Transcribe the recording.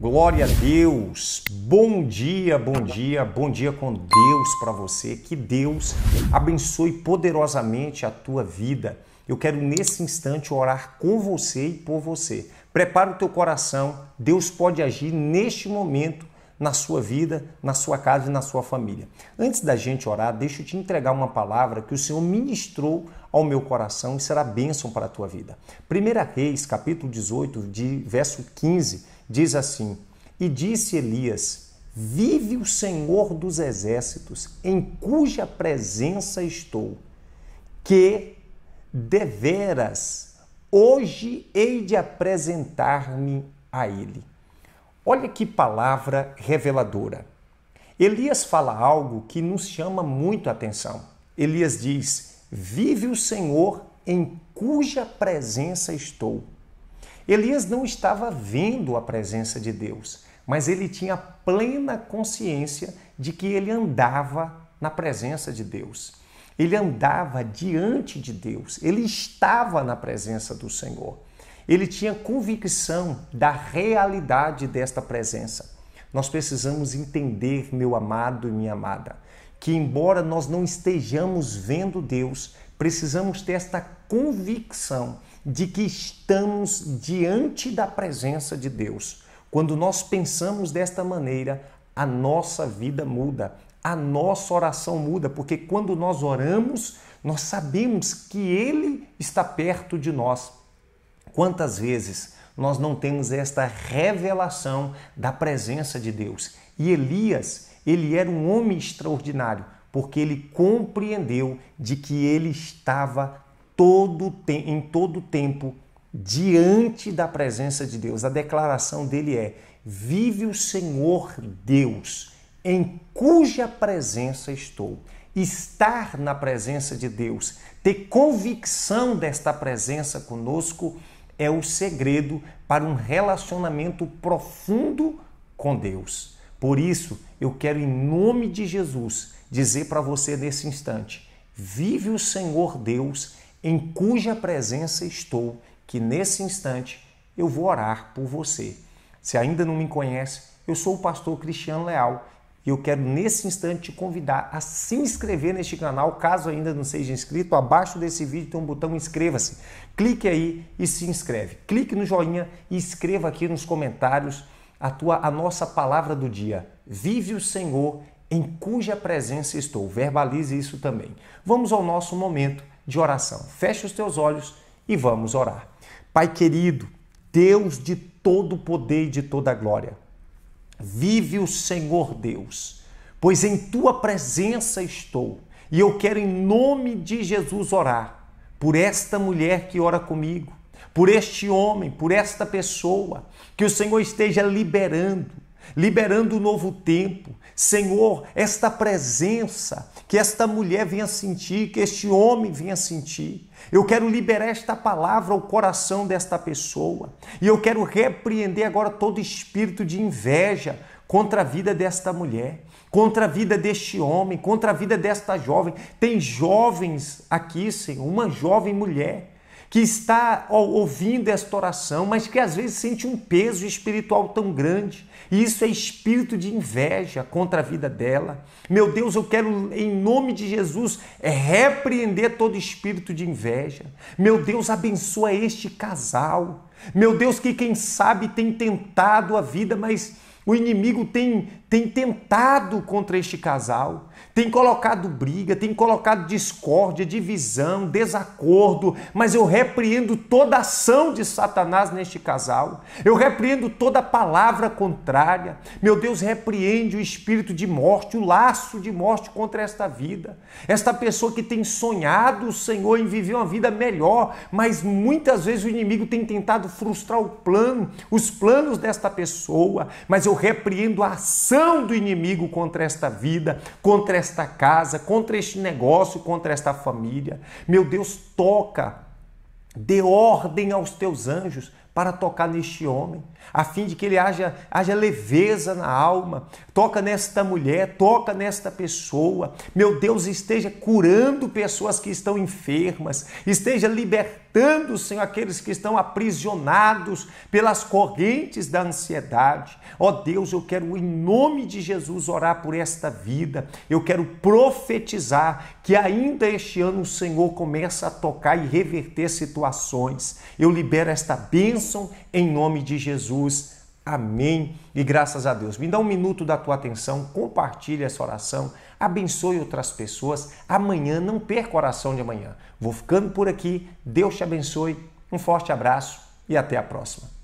Glória a Deus. Bom dia, bom dia, bom dia com Deus para você. Que Deus abençoe poderosamente a tua vida. Eu quero nesse instante orar com você e por você. Prepara o teu coração. Deus pode agir neste momento na sua vida, na sua casa e na sua família. Antes da gente orar, deixa eu te entregar uma palavra que o Senhor ministrou ao meu coração e será bênção para a tua vida. 1 Reis, capítulo 18, de verso 15 diz assim: E disse Elias: Vive o Senhor dos exércitos, em cuja presença estou, que deveras hoje hei de apresentar-me a ele. Olha que palavra reveladora. Elias fala algo que nos chama muito a atenção. Elias diz: Vive o Senhor em cuja presença estou. Elias não estava vendo a presença de Deus, mas ele tinha plena consciência de que ele andava na presença de Deus. Ele andava diante de Deus, ele estava na presença do Senhor. Ele tinha convicção da realidade desta presença. Nós precisamos entender, meu amado e minha amada, que embora nós não estejamos vendo Deus, precisamos ter esta convicção de que estamos diante da presença de Deus. Quando nós pensamos desta maneira, a nossa vida muda, a nossa oração muda, porque quando nós oramos, nós sabemos que Ele está perto de nós. Quantas vezes nós não temos esta revelação da presença de Deus? E Elias, ele era um homem extraordinário, porque ele compreendeu de que ele estava todo em todo tempo diante da presença de Deus. A declaração dele é: Vive o Senhor Deus, em cuja presença estou. Estar na presença de Deus, ter convicção desta presença conosco, é o segredo para um relacionamento profundo com Deus. Por isso, eu quero, em nome de Jesus, dizer para você nesse instante: vive o Senhor Deus em cuja presença estou, que nesse instante eu vou orar por você. Se ainda não me conhece, eu sou o pastor Cristiano Leal e eu quero nesse instante te convidar a se inscrever neste canal, caso ainda não seja inscrito. Abaixo desse vídeo tem um botão inscreva-se. Clique aí e se inscreve. Clique no joinha e escreva aqui nos comentários a tua a nossa palavra do dia. Vive o Senhor em cuja presença estou. Verbalize isso também. Vamos ao nosso momento de oração. Feche os teus olhos e vamos orar. Pai querido, Deus de todo poder e de toda glória. Vive o Senhor Deus, pois em tua presença estou. E eu quero em nome de Jesus orar por esta mulher que ora comigo por este homem, por esta pessoa, que o Senhor esteja liberando, liberando o um novo tempo. Senhor, esta presença que esta mulher venha sentir, que este homem venha sentir. Eu quero liberar esta palavra ao coração desta pessoa. E eu quero repreender agora todo espírito de inveja contra a vida desta mulher, contra a vida deste homem, contra a vida desta jovem. Tem jovens aqui, Senhor, uma jovem mulher que está ouvindo esta oração, mas que às vezes sente um peso espiritual tão grande. E isso é espírito de inveja contra a vida dela. Meu Deus, eu quero, em nome de Jesus, é, repreender todo espírito de inveja. Meu Deus, abençoa este casal. Meu Deus, que quem sabe tem tentado a vida, mas o inimigo tem tem tentado contra este casal, tem colocado briga, tem colocado discórdia, divisão, desacordo, mas eu repreendo toda ação de Satanás neste casal, eu repreendo toda palavra contrária, meu Deus, repreende o espírito de morte, o laço de morte contra esta vida, esta pessoa que tem sonhado o Senhor em viver uma vida melhor, mas muitas vezes o inimigo tem tentado frustrar o plano, os planos desta pessoa, mas eu repreendo a ação ação do inimigo contra esta vida, contra esta casa, contra este negócio, contra esta família. Meu Deus, toca, dê ordem aos teus anjos para tocar neste homem, a fim de que ele haja, haja leveza na alma. Toca nesta mulher, toca nesta pessoa. Meu Deus, esteja curando pessoas que estão enfermas, esteja libertando, Senhor, aqueles que estão aprisionados pelas correntes da ansiedade. Ó oh, Deus, eu quero, em nome de Jesus, orar por esta vida. Eu quero profetizar que ainda este ano o Senhor começa a tocar e reverter situações. Eu libero esta bênção bênção em nome de Jesus. Amém. E graças a Deus. Me dá um minuto da tua atenção, compartilha essa oração, abençoe outras pessoas. Amanhã não perca a oração de amanhã. Vou ficando por aqui. Deus te abençoe. Um forte abraço e até a próxima.